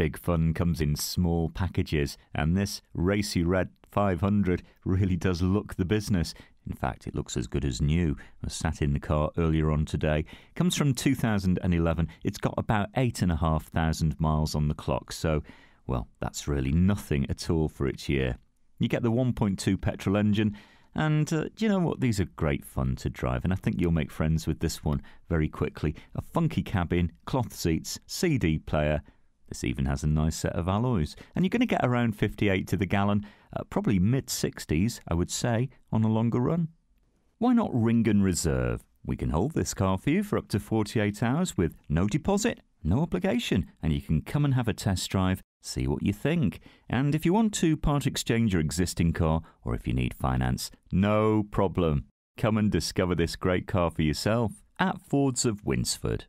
Big Fun comes in small packages, and this racy red 500 really does look the business. In fact, it looks as good as new. I sat in the car earlier on today. It comes from 2011. It's got about 8,500 miles on the clock, so, well, that's really nothing at all for its year. You get the 1.2 petrol engine, and uh, you know what? These are great fun to drive, and I think you'll make friends with this one very quickly. A funky cabin, cloth seats, CD player, this even has a nice set of alloys, and you're going to get around 58 to the gallon, uh, probably mid 60s, I would say, on a longer run. Why not ring and Reserve? We can hold this car for you for up to 48 hours with no deposit, no obligation, and you can come and have a test drive, see what you think. And if you want to part exchange your existing car or if you need finance, no problem. Come and discover this great car for yourself at Fords of Winsford.